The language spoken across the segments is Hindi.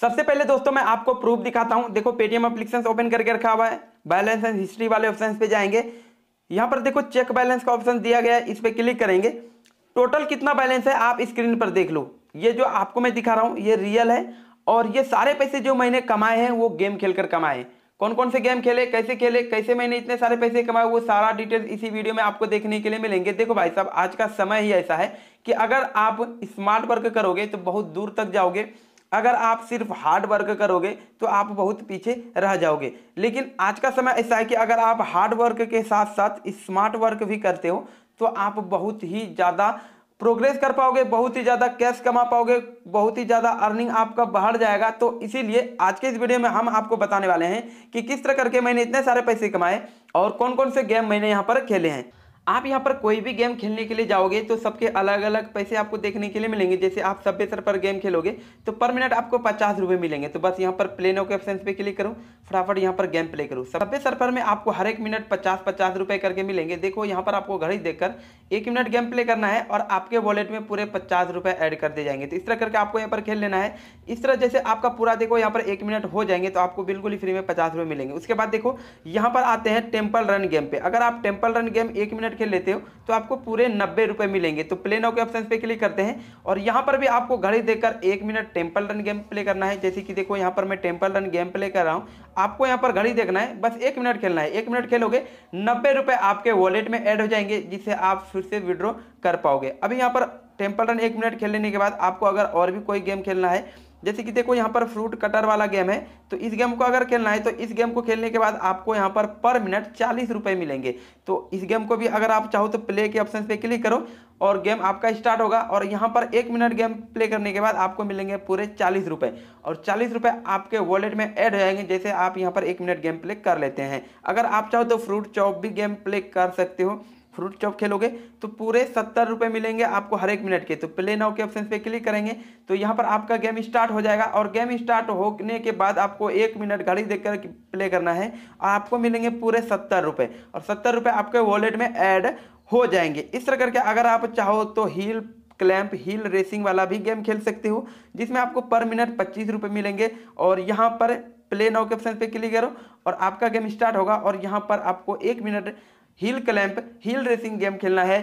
सबसे पहले दोस्तों मैं आपको प्रूफ दिखाता हूं देखो पेटीएम एप्लीकेशन ओपन करके रखा हुआ है बैलेंस एंड हिस्ट्री वाले ऑप्शन पे जाएंगे यहाँ पर देखो चेक बैलेंस का ऑप्शन दिया गया है इस पर क्लिक करेंगे टोटल कितना बैलेंस है आप स्क्रीन पर देख लो ये जो आपको मैं दिखा रहा हूँ ये रियल है और ये सारे पैसे जो मैंने कमाए हैं वो गेम खेल कर कमाए कौन कौन से गेम खेले कैसे खेले कैसे मैंने इतने सारे पैसे कमाए वो सारा डिटेल्स इसी वीडियो में आपको देखने के लिए मिलेंगे देखो भाई साहब आज का समय ही ऐसा है कि अगर आप स्मार्ट वर्क करोगे तो बहुत दूर तक जाओगे अगर आप सिर्फ हार्ड वर्क करोगे तो आप बहुत पीछे रह जाओगे लेकिन आज का समय ऐसा है कि अगर आप हार्ड वर्क के साथ साथ स्मार्ट वर्क भी करते हो तो आप बहुत ही ज़्यादा प्रोग्रेस कर पाओगे बहुत ही ज़्यादा कैश कमा पाओगे बहुत ही ज़्यादा अर्निंग आपका बढ़ जाएगा तो इसीलिए आज के इस वीडियो में हम आपको बताने वाले हैं कि किस तरह करके मैंने इतने सारे पैसे कमाए और कौन कौन से गेम मैंने यहाँ पर खेले हैं आप यहाँ पर कोई भी गेम खेलने के लिए जाओगे तो सबके अलग अलग पैसे आपको देखने के लिए मिलेंगे जैसे आप सब सर पर गेम खेलोगे तो पर मिनट आपको पचास रुपये मिलेंगे तो बस यहाँ पर प्ले नो के ऑप्शन पे क्लिक करो फटाफट यहाँ पर गेम प्ले करो सब्बे सर पर में आपको हर एक मिनट पचास पचास रुपये करके मिलेंगे देखो यहाँ पर आपको घड़ी देखकर एक मिनट गेम प्ले करना है और आपके वॉलेट में पूरे पचास रुपये ऐड कर दिए जाएंगे तो इस तरह करके आपको यहाँ पर खेल लेना है इस तरह जैसे आपका पूरा देखो यहाँ पर एक मिनट हो जाएंगे तो आपको बिल्कुल ही फ्री में पचास रुपये मिलेंगे उसके बाद देखो यहाँ पर आते हैं टेम्पल रन गेम पे अगर आप टेम्पल रन गेम एक मिनट परसेंट खेल लेते हो तो आपको पूरे नब्बे रुपये मिलेंगे तो प्ले नाउ के ऑप्शन पे क्लिक करते हैं और यहाँ पर भी आपको घड़ी देकर एक minute temple run game play करना है जैसे कि देखो यहाँ पर मैं टेम्पल रन गेम प्ले कर रहा हूँ आपको यहाँ पर घड़ी देखना है बस एक मिनट खेलना है एक मिनट खेलोगे नब्बे रुपये आपके वॉलेट में एड हो जाएंगे जिससे आप फिर से विड्रॉ कर पाओगे अभी यहाँ पर टेम्पल रन एक मिनट खेल लेने के बाद आपको अगर और भी कोई गेम खेलना है जैसे कि देखो यहाँ पर फ्रूट कटर वाला गेम है तो इस गेम को अगर खेलना है तो इस गेम को खेलने के बाद आपको यहाँ पर पर मिनट चालीस रुपये मिलेंगे तो इस गेम को भी अगर आप चाहो तो प्ले के ऑप्शन पे क्लिक करो और गेम आपका स्टार्ट होगा और यहाँ पर एक मिनट गेम प्ले करने के बाद आपको मिलेंगे पूरे चालीस रुपये और चालीस रुपये आपके वॉलेट में ऐड हो जाएंगे जैसे आप यहाँ पर एक मिनट गेम प्ले कर लेते हैं अगर आप चाहो तो फ्रूट चॉप भी गेम प्ले कर सकते हो फ्रूट चॉप खेलोगे तो पूरे सत्तर रुपये मिलेंगे आपको हर एक मिनट के तो प्ले नाउ के ऑप्शन पे क्लिक करेंगे तो यहाँ पर आपका गेम स्टार्ट हो जाएगा और गेम स्टार्ट होने के बाद आपको एक मिनट घड़ी देखकर प्ले करना है और आपको मिलेंगे पूरे सत्तर रुपये और सत्तर रुपये आपके वॉलेट में ऐड हो जाएंगे इस तरह करके अगर आप चाहो तो हील क्लैम्प हील रेसिंग वाला भी गेम खेल सकते हो जिसमें आपको पर मिनट पच्चीस रुपये मिलेंगे और यहाँ पर प्ले नाउ के ऑप्शन पे क्लिक करो और आपका गेम स्टार्ट होगा और यहाँ पर आपको एक minute hill climb hill racing game खेलना है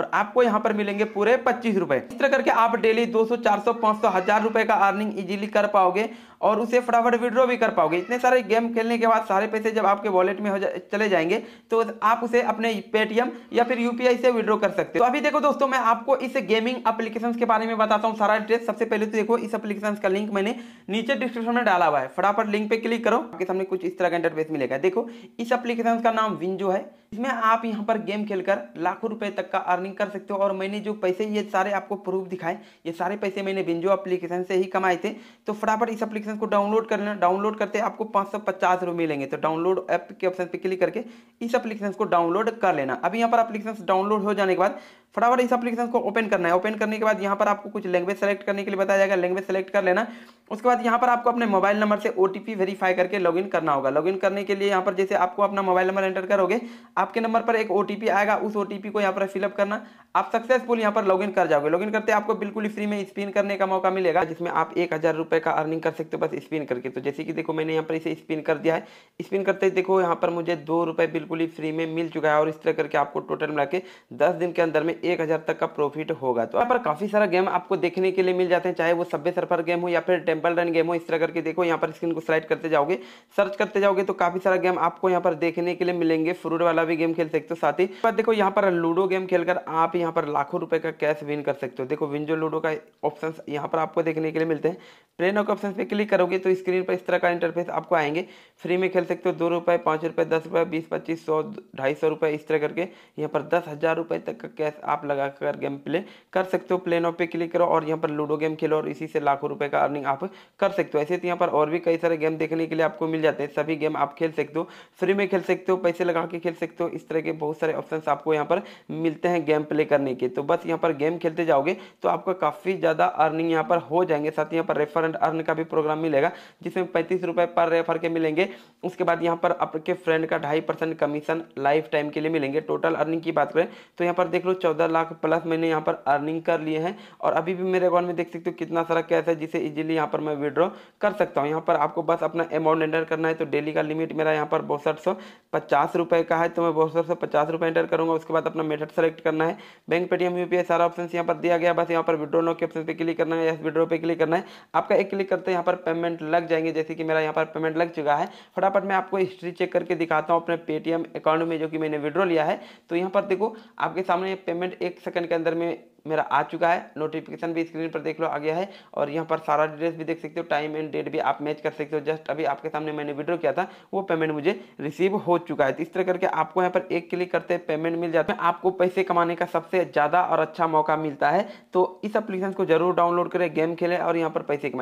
और आपको यहाँ पर मिलेंगे पूरे पच्चीस रुपए इस तरह करके आप डेली 200, 400, 500, हजार रुपए का अर्निंग इजीली कर पाओगे और उसे फटाफट विड्रॉ भी कर पाओगे इतने सारे गेम खेलने के बाद सारे पैसे जब आपके वॉलेट में हो जा, चले जाएंगे तो आप उसे अपने पेटीएम या फिर यूपीआई से विड्रॉ कर सकते हो तो अभी देखो दोस्तों मैं आपको इस गेमिंग अपलीकेशन के बारे में बताता हूँ सारा डिटेल सबसे पहले तो देखो इस अप्लीकेशन का लिंक मैंने नीचे डिस्क्रिप्शन में डाला हुआ है फटाफट लिंक पे क्लिक करो आपके सामने कुछ इस तरह का इंटरफेस मिलेगा देखो इस अप्लीकेशन का नाम विंजो है इसमें आप यहाँ पर गेम खेलकर लाखों रुपए तक का अर्निंग कर सकते हो और मैंने जो पैसे ये सारे आपको प्रूफ दिखाए ये सारे पैसे मैंने बिंजो अप्लीकेशन से ही कमाए थे तो फटाफट इस अप्लीकेशन को डाउनलोड कर लेना डाउनलोड करते आपको पाँच सौ पचास मिलेंगे तो डाउनलोड ऐप के ऑप्शन पर क्लिक करके इस अप्लीकेशन को डाउनलोड कर लेना अभी यहाँ पर अप्लीकेशन डाउनलोड हो जाने के बाद फटाफट इस अप्लीकेशन को ओपन करना है ओपन करने के बाद यहाँ पर आपको कुछ लैंग्वेज सेलेक्ट करने के लिए बताया जाएगा लैंग्वेज सेलेक्ट कर लेना उसके बाद यहाँ पर आपको अपने मोबाइल नंबर से ओ वेरीफाई करके लॉगिन करना होगा लॉगिन करने के लिए यहाँ पर जैसे आपको अपना मोबाइल नंबर एंटर करोगे आपके नंबर पर एक ओ आएगा उस ओ को यहाँ पर फिलअप करना आप सक्सेसफुल यहाँ पर लॉगिन कर जाओगे लॉगिन करते आपको बिल्कुल फ्री में स्पिन करने का मौका मिलेगा जिसमें आप एक हज़ार रुपये का अर्निंग कर सकते हो बस स्पिन करके तो जैसे कि देखो मैंने यहाँ पर इसे स्पिन कर दिया है स्पिन करते देखो यहाँ पर मुझे दो रुपये बिल्कुल ही फ्री में मिल चुका है और इस तरह करके आपको टोटल मिला के दस दिन के अंदर में एक हज़ार तक का प्रॉफिट होगा तो यहाँ पर काफ़ी सारा गेम आपको देखने के लिए मिल जाते हैं चाहे वो सब्बे सर्फर गेम हो या फिर टेम्पल रन गेम हो इस तरह करके देखो यहाँ पर स्क्रीन को स्लाइड करते जाओगे सर्च करते जाओगे तो काफ़ी सारा गेम आपको यहाँ पर देखने के लिए मिलेंगे फ्रूट वाला भी गेम खेल सकते हो साथ ही पर देखो यहाँ पर लूडो गेम खेलकर आप यहाँ पर लाखों रुपए का कैश विन कर सकते हो देखो विंजो लूडो का ऑप्शन यहाँ पर आपको देखने के लिए मिलते हैं ट्रेनों ऑफ ऑप्शन पे क्लिक करोगे तो स्क्रीन पर इस तरह का इंटरफेस आपको आएंगे फ्री में खेल सकते हो दो रुपए पांच रुपए दस रुपए बीस पच्चीस सौ ढाई सौ रुपए इस तरह करके यहाँ पर दस हज़ार रुपए तक का कैश आप लगाकर गेम प्ले कर सकते हो प्लेन ऑफ पे क्लिक करो और यहाँ पर लूडो गेम खेलो और इसी से लाखों रुपए का अर्निंग आप आप कर सकते हो ऐसे तो यहाँ पर और भी कई सारे गेम देखने के लिए आपको मिल जाते हैं सभी गेम आप खेल सकते हो फ्री में खेल सकते हो पैसे लगा के खेल सकते हो इस तरह के बहुत सारे ऑप्शन आपको यहाँ पर मिलते हैं गेम प्ले करने के तो बस यहाँ पर गेम खेलते जाओगे तो आपका काफ़ी ज़्यादा अर्निंग यहाँ पर हो जाएंगे साथ ही यहाँ पर रेफर एंड अर्न का भी प्रोग्राम मिलेगा जिसमें पैंतीस रुपये पर रेफर के मिलेंगे उसके बाद यहाँ पर आपके फ्रेंड का ढाई परसेंट कमीशन लाइफ टाइम के लिए मिलेंगे टोटल अर्निंग की बात करें तो यहाँ पर देख लो चौदह लाख प्लस मैंने यहाँ पर अर्निंग कर लिए हैं और अभी भी मेरे अकाउंट में देख सकते हो कितना सारा कैश है जिसे इजिली यहाँ पर मैं विड्रॉ कर सकता हूँ यहाँ पर आपको बस अपना अमाउंट एंटर करना है तो डेली का लिमिट मेरा यहाँ पर बौसठ सौ का है तो मैं बौसठ सौ एंटर करूँगा उसके बाद अपना मेथड सेलेक्ट करना है बैंक पेटीएम यू सारा ऑप्शन यहाँ पर दिया गया बस यहाँ पर विड्रो नो के ऑप्शन पर क्लिक करना है या विड्रो पर क्लिक करना है आपका एक क्लिक करते यहाँ पर पेमेंट लग जाएंगे जैसे कि मेरा यहाँ पर पेमेंट लग चुका है फटाफट मैं आपको हिस्ट्री चेक करके दिखाता हूँ अपने पेटीएम अकाउंट में जो कि मैंने विड्रो लिया है तो यहाँ पर देखो आपके सामने पेमेंट एक सेकंड के अंदर में मेरा आ चुका है नोटिफिकेशन भी स्क्रीन पर देख लो आ गया है और यहाँ पर सारा डिटेल्स भी देख सकते हो टाइम एंड डेट भी आप मैच कर सकते हो जस्ट अभी आपके सामने मैंने विड्रो किया था वो पेमेंट मुझे रिसीव हो चुका है तो इस तरह करके आपको यहाँ पर एक क्लिक करते पेमेंट मिल जाता है आपको पैसे कमाने का सबसे ज़्यादा और अच्छा मौका मिलता है तो इस एप्लीकेशन को जरूर डाउनलोड करें गेम खेलें और यहाँ पर पैसे